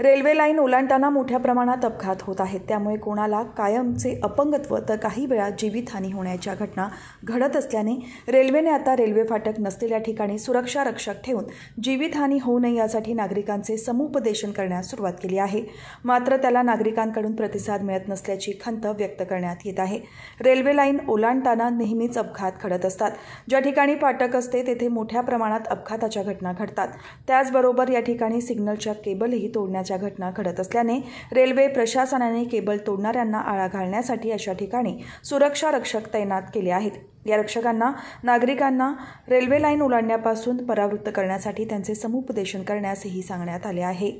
railway line ओलांडताना मोठ्या प्रमाणात अपघात होत आहेत त्यामुळे कोणाला कायमचे अपंगत्व तर काही वेळा जीवितहानी होण्याच्या घटना घडत असल्याने रेल्वेने आता रेल्वे फाटक नसलेल्या ठिकाणी सुरक्षा रक्षक ठेवून जीवितहानी होऊ नये यासाठी नागरिकांचे समुपदेशन करण्यास सुरुवात केली आहे मात्र त्याला नागरिकांकडून प्रतिसाद मिळत नसल्याची खंत व्यक्त करण्यात येत आहे रेल्वे लाईन ओलांडताना नेहमीच अपघात घडत असतात ज्या ठिकाणी फाटक असते तेथे मोठ्या प्रमाणात अपघाताच्या घटना घडतात त्याचबरोबर या ठिकाणी सिग्नलच्या केबलही तोडण्यात तोडण्याच्या घटना घडत असल्याने रेल्वे प्रशासनाने केबल तोडणाऱ्यांना आळा घालण्यासाठी अशा ठिकाणी सुरक्षा रक्षक तैनात केले आहेत या रक्षकांना नागरिकांना रेल्वे लाईन ओलांडण्यापासून परावृत्त करण्यासाठी त्यांचे समुपदेशन करण्यासही सांगण्यात आले आहे